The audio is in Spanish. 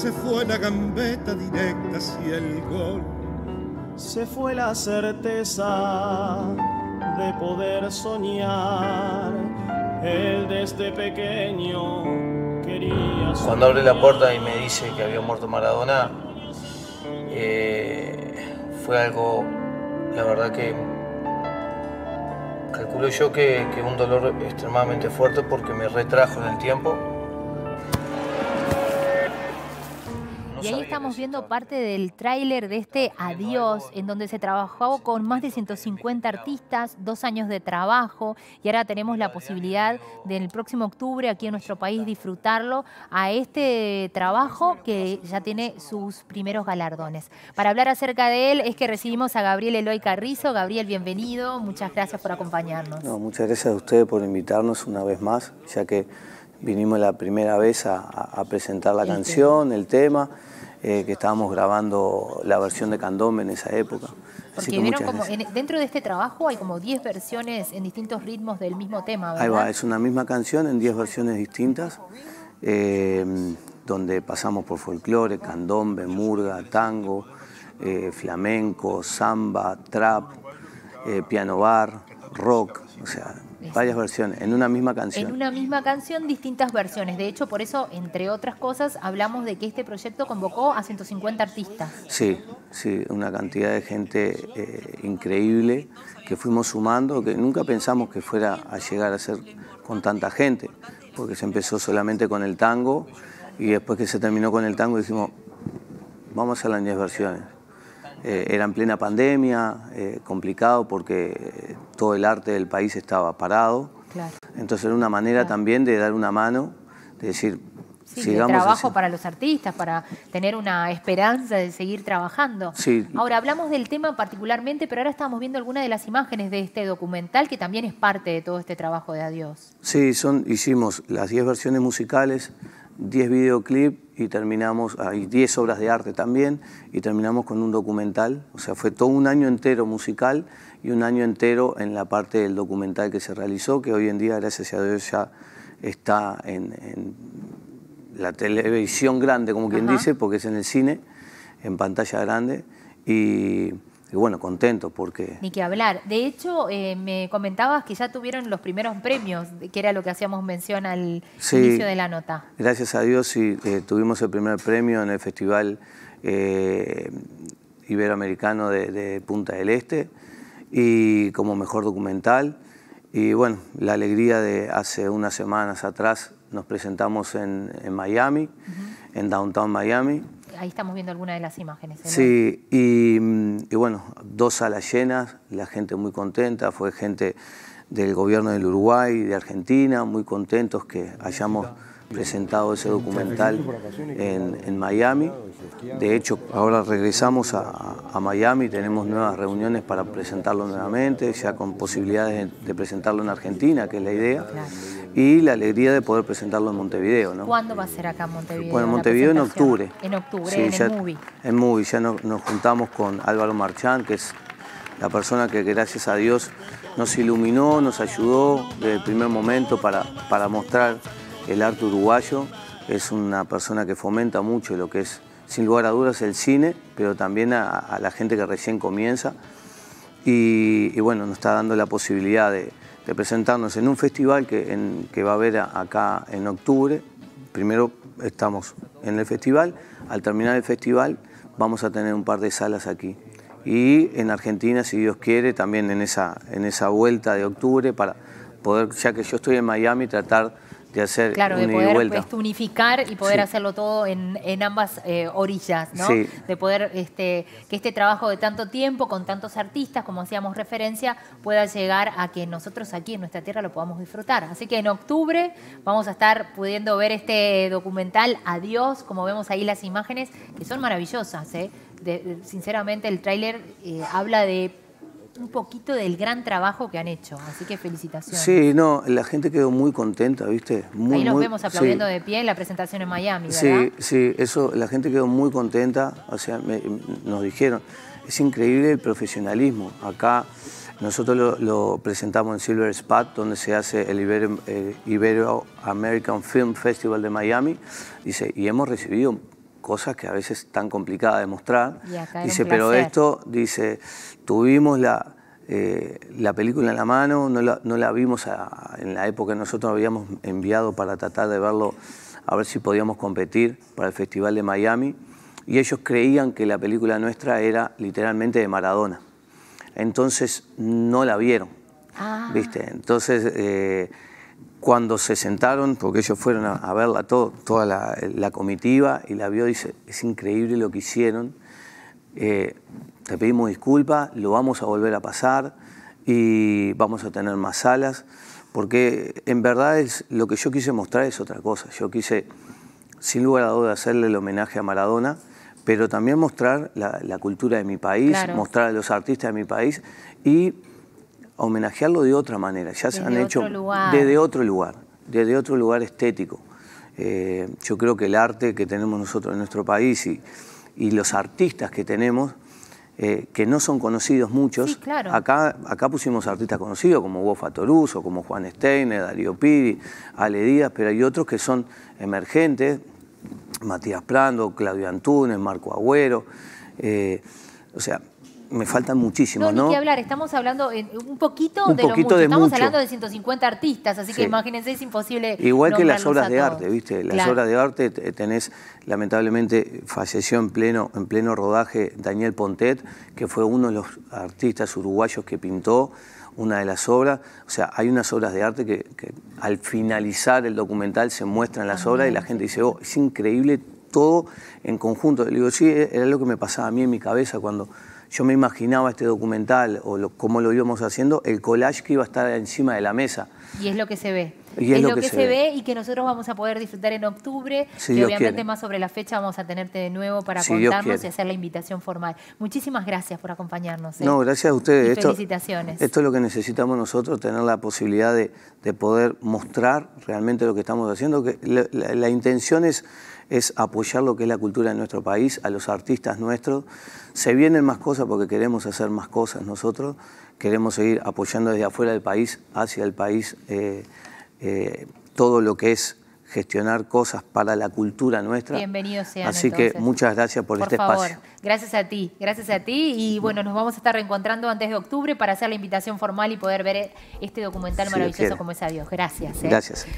se fue la gambeta directa hacia el gol. Se fue la certeza de poder soñar. Él desde pequeño quería. Cuando abre la puerta y me dice que había muerto Maradona, eh, fue algo, la verdad que calculo yo que, que un dolor extremadamente fuerte porque me retrajo en el tiempo. y ahí estamos viendo parte del tráiler de este ah, Adiós, en donde se trabajó con más de 150 artistas, dos años de trabajo, y ahora tenemos la posibilidad del próximo octubre aquí en nuestro país disfrutarlo a este trabajo que ya tiene sus primeros galardones. Para hablar acerca de él es que recibimos a Gabriel Eloy Carrizo. Gabriel, bienvenido, muchas gracias por acompañarnos. muchas gracias a ustedes por invitarnos una vez más, ya que vinimos la primera vez a, presentar la canción, el tema, eh, que estábamos grabando la versión de Candombe en esa época. Porque dentro de este trabajo hay como 10 versiones en distintos ritmos del mismo tema, ¿verdad? Ahí va, es una misma canción en 10 versiones distintas, em, donde pasamos por folclore, candombe, murga, tango, eh, flamenco, samba, trap, eh, piano bar, rock, o sea, varias versiones, en una misma canción. En una misma canción, distintas versiones. De hecho, por eso, entre otras cosas, hablamos de que este proyecto convocó a 150 artistas. Sí, sí, una cantidad de gente eh, increíble que fuimos sumando, que nunca pensamos que fuera a llegar a ser con tanta gente, porque se empezó solamente con el tango y después que se terminó con el tango dijimos, vamos a las 10 versiones. Eh, era en plena pandemia, eh, complicado porque eh, todo el arte del país estaba parado. Entonces era una manera también de dar una mano, de decir, Sí, Sigamos trabajo para los artistas, para tener una esperanza de seguir trabajando. Ahora hablamos del tema particularmente, pero ahora estamos viendo algunas de las imágenes de este documental que también es parte de todo este trabajo de Adiós. Sí, son, hicimos las 10 versiones musicales 10 videoclips y terminamos, hay ah, 10 obras de arte también, y terminamos con un documental. O sea, fue todo un año entero musical y un año entero en la parte del documental que se realizó, que hoy en día, gracias a Dios, ya está en, la televisión grande, como quien dice, porque es en el cine, en pantalla grande. Y y bueno, contento porque... Ni que hablar. De hecho, eh, me comentabas que ya tuvieron los primeros premios, que era lo que hacíamos mención al inicio de la nota. Gracias a Dios sí, eh, tuvimos el primer premio en el Festival eh, Iberoamericano de, Punta del Este y como mejor documental. Y bueno, la alegría de hace unas semanas atrás nos presentamos en, Miami, en Downtown Miami ahí estamos viendo algunas de las imágenes. ¿eh? Sí, mm, y, bueno, dos salas llenas, la gente muy contenta, fue gente del gobierno del Uruguay, de Argentina, muy contentos que hayamos presentado ese documental en, Miami. De hecho, ahora regresamos a, Miami, tenemos nuevas reuniones para presentarlo nuevamente, ya con posibilidades de, presentarlo en Argentina, que es la idea y la alegría de poder presentarlo en Montevideo. ¿Cuándo va a ser acá en Montevideo? Bueno, en Montevideo en octubre. En octubre, en movie. En movie, ya nos, juntamos con Álvaro Marchán, que es la persona que gracias a Dios nos iluminó, nos ayudó desde el primer momento para, para mostrar el arte uruguayo. Es una persona que fomenta mucho lo que es, sin lugar a dudas, el cine, pero también a, la gente que recién comienza. y bueno, nos está dando la posibilidad de, de presentarnos en un festival que, en, que va a haber acá en octubre. Primero estamos en el festival, al terminar el festival vamos a tener un par de salas aquí. Y en Argentina, si Dios quiere, también en esa, en esa vuelta de octubre para poder, ya que yo estoy en Miami, tratar de hacer claro, de poder este, unificar y poder hacerlo todo en, ambas eh, orillas, ¿no? De poder este, que este trabajo de tanto tiempo, con tantos artistas, como hacíamos referencia, pueda llegar a que nosotros aquí en nuestra tierra lo podamos disfrutar. Así que en octubre vamos a estar pudiendo ver este documental Adiós, como vemos ahí las imágenes, que son maravillosas. ¿eh? sinceramente el tráiler eh, habla de un poquito del gran trabajo que han hecho. Así que felicitaciones. Sí, no, la gente quedó muy contenta, ¿viste? Muy, Ahí nos vemos aplaudiendo de pie en la presentación en Miami, Sí, sí, eso, la gente quedó muy contenta. O sea, nos dijeron, es increíble el profesionalismo. Acá nosotros lo, presentamos en Silver Spot, donde se hace el Ibero, eh, Ibero American Film Festival de Miami. Dice, y hemos recibido cosas que a veces es tan complicada de mostrar. Dice, pero esto, dice, tuvimos la, eh, la película en la mano, no la, vimos en la época que nosotros habíamos enviado para tratar de verlo, a ver si podíamos competir para el Festival de Miami. Y ellos creían que la película nuestra era literalmente de Maradona. Entonces no la vieron. Ah. ¿Viste? Entonces. Eh, cuando se sentaron, porque ellos fueron a, verla todo, toda la, comitiva y la vio, dice, es increíble lo que hicieron, eh, te pedimos disculpas, lo vamos a volver a pasar y vamos a tener más salas, porque en verdad es, lo que yo quise mostrar es otra cosa, yo quise sin lugar a dudas hacerle el homenaje a Maradona, pero también mostrar la, cultura de mi país, mostrar a los artistas de mi país y homenajearlo de otra manera. Ya se han hecho desde otro lugar, desde otro lugar estético. Eh, yo creo que el arte que tenemos nosotros en nuestro país y, y los artistas que tenemos, eh, que no son conocidos muchos, acá, acá pusimos artistas conocidos como Wolf Toruso, como Juan Steiner, Darío Piri, Ale Díaz, pero hay otros que son emergentes, Matías Plando Claudio Antunes, Marco Agüero. Eh, o sea, me faltan muchísimo, ¿no? No, ni que hablar, estamos hablando un poquito de lo mucho. estamos hablando de 150 artistas, así que imagínense, es imposible. Igual que las obras de arte, ¿viste? Eh, las obras de arte tenés, lamentablemente, falleció en pleno, en pleno rodaje Daniel Pontet, que fue uno de los artistas uruguayos que pintó una de las obras. O sea, hay unas obras de arte que, al finalizar el documental se muestran las obras y la gente dice, oh, es increíble todo en conjunto. Le digo, sí, era lo que me pasaba a mí en mi cabeza cuando yo me imaginaba este documental o cómo lo íbamos haciendo, el collage que iba a estar encima de la mesa. Y es lo que se ve. Y es, lo, que, se, ve. y que nosotros vamos a poder disfrutar en octubre. y obviamente más sobre la fecha vamos a tenerte de nuevo para contarnos y hacer la invitación formal. Muchísimas gracias por acompañarnos. Eh. No, gracias a ustedes. Y felicitaciones. Esto es lo que necesitamos nosotros, tener la posibilidad de poder mostrar Realmente lo que estamos haciendo, que la, intención es, es apoyar lo que es la cultura de nuestro país, a los artistas nuestros. Se vienen más cosas porque queremos hacer más cosas nosotros, queremos seguir apoyando desde afuera del país, hacia el país, eh, eh, todo lo que es gestionar cosas para la cultura nuestra. Bienvenidos sean. Así que muchas gracias por, por este favor. espacio. Gracias a ti, gracias a ti. Y bueno, nos vamos a estar reencontrando antes de octubre para hacer la invitación formal y poder ver este documental maravilloso como es Adiós. Gracias. ¿eh? Gracias.